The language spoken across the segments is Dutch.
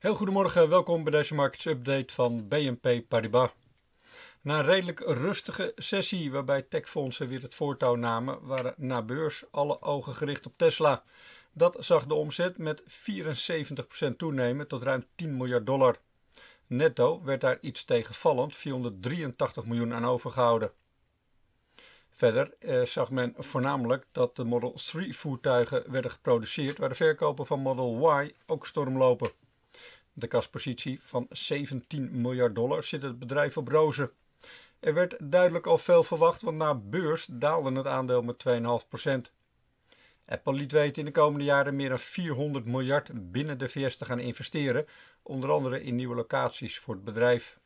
Heel goedemorgen, welkom bij deze markets update van BNP Paribas. Na een redelijk rustige sessie waarbij techfondsen weer het voortouw namen, waren na beurs alle ogen gericht op Tesla. Dat zag de omzet met 74% toenemen tot ruim 10 miljard dollar. Netto werd daar iets tegenvallend 483 miljoen aan overgehouden. Verder eh, zag men voornamelijk dat de Model 3 voertuigen werden geproduceerd, waar de verkopen van Model Y ook stormlopen. De kaspositie van 17 miljard dollar zit het bedrijf op rozen. Er werd duidelijk al veel verwacht, want na beurs daalde het aandeel met 2,5%. Apple liet weten in de komende jaren meer dan 400 miljard binnen de VS te gaan investeren, onder andere in nieuwe locaties voor het bedrijf.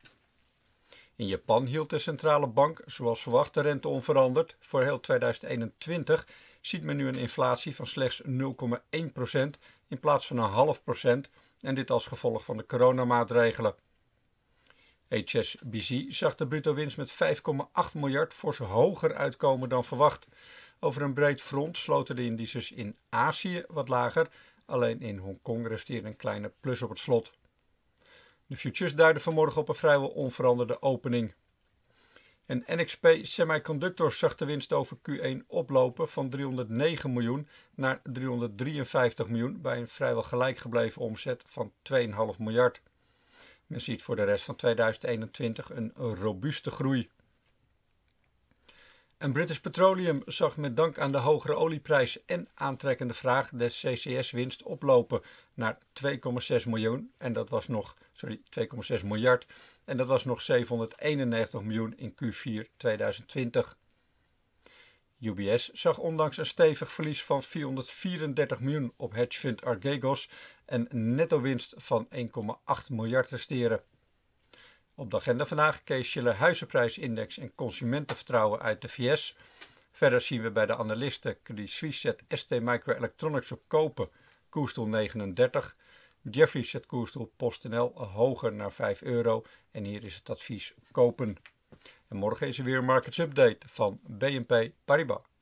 In Japan hield de centrale bank, zoals verwacht, de rente onveranderd. Voor heel 2021 ziet men nu een inflatie van slechts 0,1% in plaats van een half procent, en dit als gevolg van de coronamaatregelen. HSBC zag de bruto winst met 5,8 miljard fors hoger uitkomen dan verwacht. Over een breed front sloten de indices in Azië wat lager, alleen in Hongkong resteerde een kleine plus op het slot. De futures duiden vanmorgen op een vrijwel onveranderde opening. En NXP Semiconductors zag de winst over Q1 oplopen van 309 miljoen naar 353 miljoen bij een vrijwel gelijkgebleven omzet van 2,5 miljard. Men ziet voor de rest van 2021 een robuuste groei. En British Petroleum zag met dank aan de hogere olieprijs en aantrekkende vraag de CCS-winst oplopen naar 2,6 miljoen. En dat was nog, sorry, 2,6 miljard. En dat was nog 791 miljoen in Q4 2020. UBS zag ondanks een stevig verlies van 434 miljoen op hedgefund Argegos een netto winst van 1,8 miljard resteren. Op de agenda vandaag Kees Schiller huizenprijsindex en consumentenvertrouwen uit de VS. Verder zien we bij de analisten Credit Suisse zet ST Microelectronics op kopen, koersdoel 39. Jeffries zet koersdoel PostNL hoger naar 5 euro en hier is het advies kopen. En morgen is er weer een markets update van BNP Paribas.